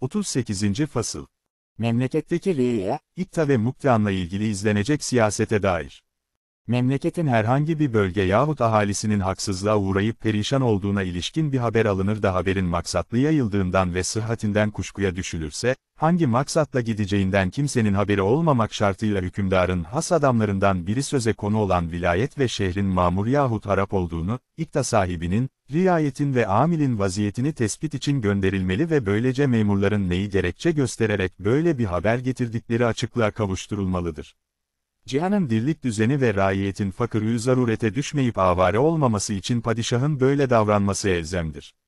38. Fasıl Memleketteki rüya, İkta ve Muktan'la ilgili izlenecek siyasete dair. Memleketin herhangi bir bölge yahut ahalisinin haksızlığa uğrayıp perişan olduğuna ilişkin bir haber alınır da haberin maksatlı yayıldığından ve sıhhatinden kuşkuya düşülürse, hangi maksatla gideceğinden kimsenin haberi olmamak şartıyla hükümdarın has adamlarından biri söze konu olan vilayet ve şehrin mamur yahut harap olduğunu, ikta sahibinin, riayetin ve amilin vaziyetini tespit için gönderilmeli ve böylece memurların neyi gerekçe göstererek böyle bir haber getirdikleri açıklığa kavuşturulmalıdır. Cihan'ın dirlik düzeni ve raiyetin fakir zarurete düşmeyip avare olmaması için padişahın böyle davranması elzemdir.